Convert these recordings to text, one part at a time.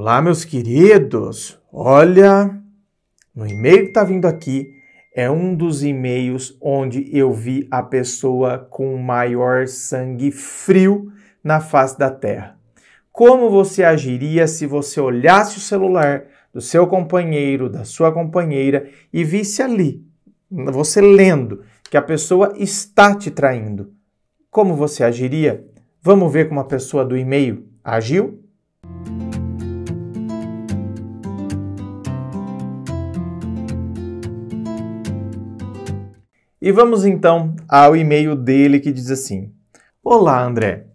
Olá, meus queridos. Olha, no e-mail que está vindo aqui é um dos e-mails onde eu vi a pessoa com maior sangue frio na face da Terra. Como você agiria se você olhasse o celular do seu companheiro, da sua companheira e visse ali, você lendo, que a pessoa está te traindo? Como você agiria? Vamos ver como a pessoa do e-mail agiu? E vamos então ao e-mail dele que diz assim: Olá, André.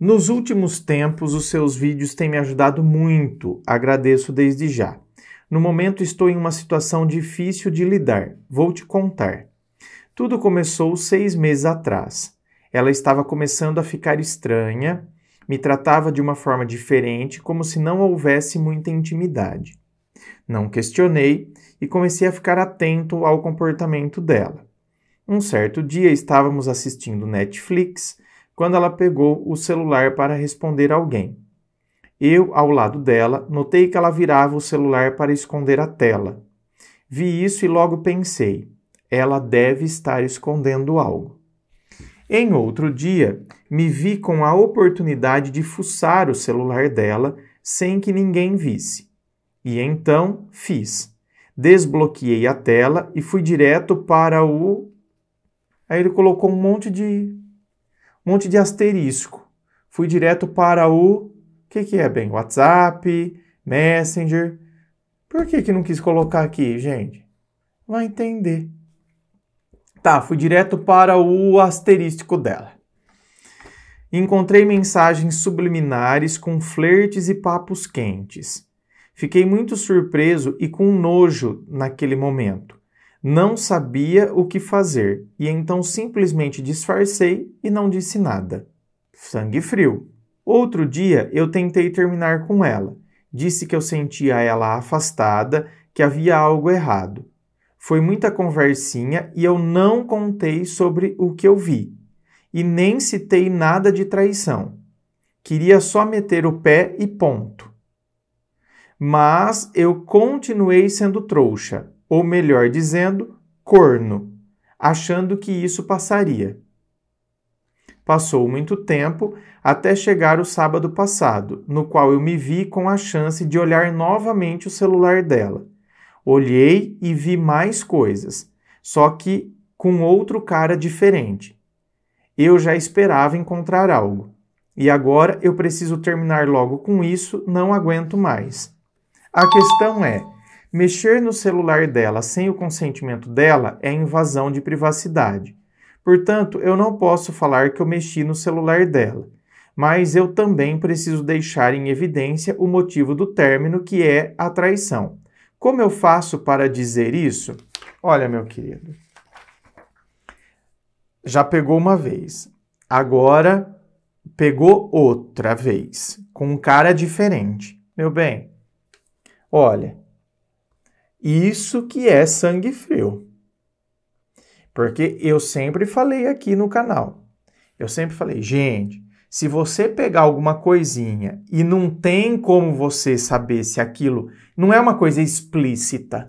Nos últimos tempos, os seus vídeos têm me ajudado muito, agradeço desde já. No momento, estou em uma situação difícil de lidar, vou te contar. Tudo começou seis meses atrás. Ela estava começando a ficar estranha, me tratava de uma forma diferente, como se não houvesse muita intimidade. Não questionei e comecei a ficar atento ao comportamento dela. Um certo dia estávamos assistindo Netflix quando ela pegou o celular para responder a alguém. Eu, ao lado dela, notei que ela virava o celular para esconder a tela. Vi isso e logo pensei: ela deve estar escondendo algo. Em outro dia, me vi com a oportunidade de fuçar o celular dela sem que ninguém visse. E então fiz. Desbloqueei a tela e fui direto para o Aí ele colocou um monte de um monte de asterisco. Fui direto para o que que é bem? WhatsApp, Messenger. Por que que não quis colocar aqui, gente? Vai entender. Tá, fui direto para o asterístico dela. Encontrei mensagens subliminares com flertes e papos quentes. Fiquei muito surpreso e com nojo naquele momento. Não sabia o que fazer e então simplesmente disfarcei e não disse nada. Sangue frio. Outro dia eu tentei terminar com ela. Disse que eu sentia ela afastada, que havia algo errado. Foi muita conversinha e eu não contei sobre o que eu vi. E nem citei nada de traição. Queria só meter o pé e ponto. Mas eu continuei sendo trouxa ou melhor dizendo, corno, achando que isso passaria. Passou muito tempo até chegar o sábado passado, no qual eu me vi com a chance de olhar novamente o celular dela. Olhei e vi mais coisas, só que com outro cara diferente. Eu já esperava encontrar algo. E agora eu preciso terminar logo com isso, não aguento mais. A questão é Mexer no celular dela sem o consentimento dela é invasão de privacidade. Portanto, eu não posso falar que eu mexi no celular dela, mas eu também preciso deixar em evidência o motivo do término, que é a traição. Como eu faço para dizer isso? Olha, meu querido, já pegou uma vez, agora pegou outra vez, com um cara diferente. Meu bem, olha, isso que é sangue frio. Porque eu sempre falei aqui no canal. Eu sempre falei, gente, se você pegar alguma coisinha e não tem como você saber se aquilo não é uma coisa explícita,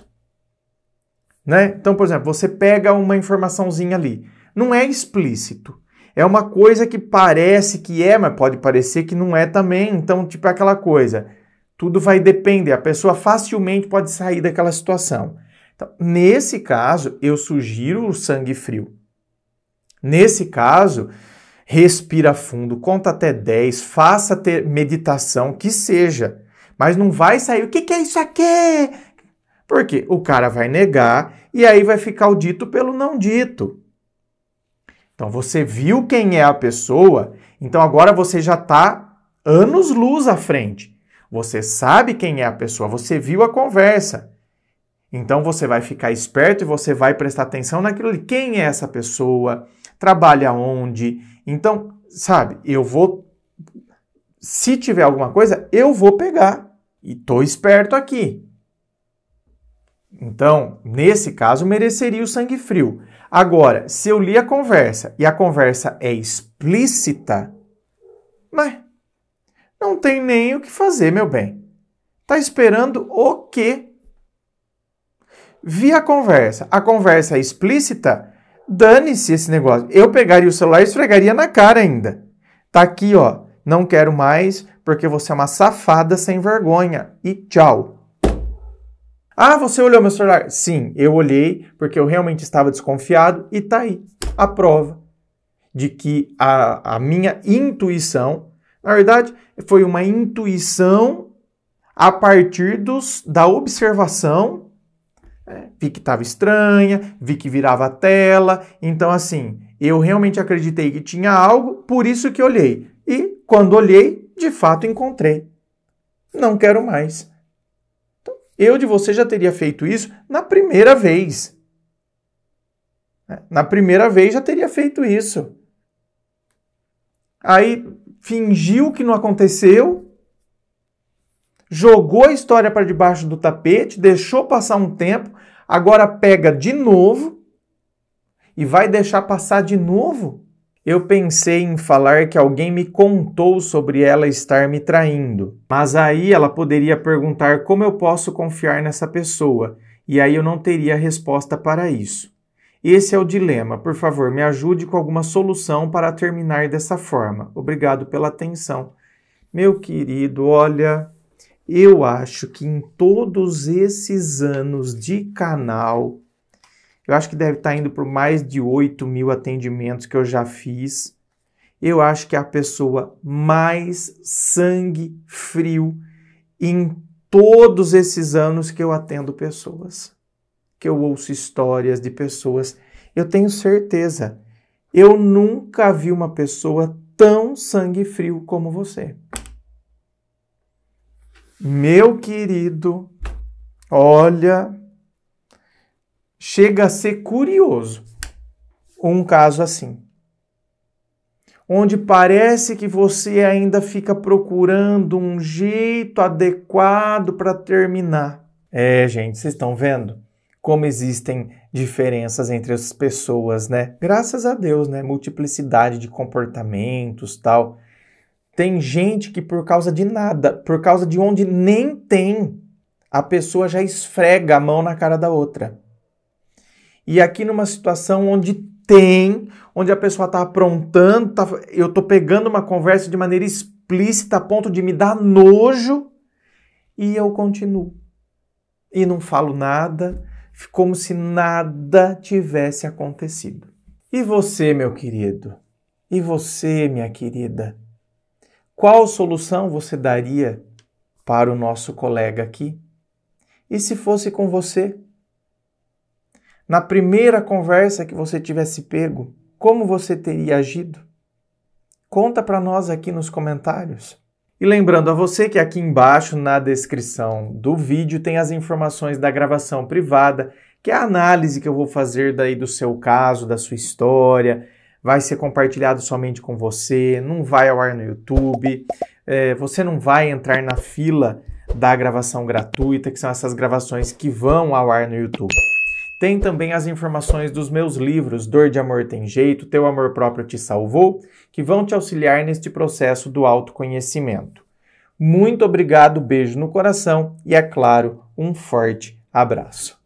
né? Então, por exemplo, você pega uma informaçãozinha ali, não é explícito. É uma coisa que parece que é, mas pode parecer que não é também. Então, tipo, é aquela coisa. Tudo vai depender, a pessoa facilmente pode sair daquela situação. Então, nesse caso, eu sugiro o sangue frio. Nesse caso, respira fundo, conta até 10, faça ter meditação, que seja. Mas não vai sair, o que, que é isso aqui? Porque o cara vai negar e aí vai ficar o dito pelo não dito. Então você viu quem é a pessoa, então agora você já está anos luz à frente. Você sabe quem é a pessoa, você viu a conversa. Então você vai ficar esperto e você vai prestar atenção naquilo ali. Quem é essa pessoa? Trabalha onde? Então, sabe, eu vou. Se tiver alguma coisa, eu vou pegar. E tô esperto aqui. Então, nesse caso, mereceria o sangue frio. Agora, se eu li a conversa e a conversa é explícita, mas não tem nem o que fazer, meu bem. Tá esperando o quê? Via a conversa. A conversa é explícita, dane-se esse negócio. Eu pegaria o celular e esfregaria na cara ainda. Tá aqui, ó. Não quero mais porque você é uma safada sem vergonha. E tchau. Ah, você olhou meu celular? Sim, eu olhei porque eu realmente estava desconfiado e tá aí a prova de que a, a minha intuição na verdade, foi uma intuição a partir dos, da observação. Né? Vi que estava estranha, vi que virava a tela. Então, assim, eu realmente acreditei que tinha algo, por isso que olhei. E quando olhei, de fato encontrei. Não quero mais. Então, eu de você já teria feito isso na primeira vez. Né? Na primeira vez já teria feito isso. Aí fingiu que não aconteceu, jogou a história para debaixo do tapete, deixou passar um tempo, agora pega de novo e vai deixar passar de novo? Eu pensei em falar que alguém me contou sobre ela estar me traindo, mas aí ela poderia perguntar como eu posso confiar nessa pessoa, e aí eu não teria resposta para isso. Esse é o dilema. Por favor, me ajude com alguma solução para terminar dessa forma. Obrigado pela atenção. Meu querido, olha, eu acho que em todos esses anos de canal, eu acho que deve estar tá indo por mais de 8 mil atendimentos que eu já fiz. Eu acho que é a pessoa mais sangue frio em todos esses anos que eu atendo pessoas que eu ouço histórias de pessoas, eu tenho certeza, eu nunca vi uma pessoa tão sangue frio como você. Meu querido, olha, chega a ser curioso um caso assim onde parece que você ainda fica procurando um jeito adequado para terminar. É, gente, vocês estão vendo? como existem diferenças entre as pessoas, né? Graças a Deus, né? Multiplicidade de comportamentos, tal. Tem gente que por causa de nada, por causa de onde nem tem, a pessoa já esfrega a mão na cara da outra. E aqui numa situação onde tem, onde a pessoa tá aprontando, tá, eu tô pegando uma conversa de maneira explícita a ponto de me dar nojo e eu continuo. E não falo nada, como se nada tivesse acontecido. E você, meu querido? E você, minha querida? Qual solução você daria para o nosso colega aqui? E se fosse com você? Na primeira conversa que você tivesse pego, como você teria agido? Conta para nós aqui nos comentários. E lembrando a você que aqui embaixo na descrição do vídeo tem as informações da gravação privada, que é a análise que eu vou fazer daí do seu caso, da sua história, vai ser compartilhado somente com você, não vai ao ar no YouTube, é, você não vai entrar na fila da gravação gratuita, que são essas gravações que vão ao ar no YouTube. Tem também as informações dos meus livros Dor de Amor Tem Jeito, Teu Amor Próprio Te Salvou, que vão te auxiliar neste processo do autoconhecimento. Muito obrigado, beijo no coração e, é claro, um forte abraço.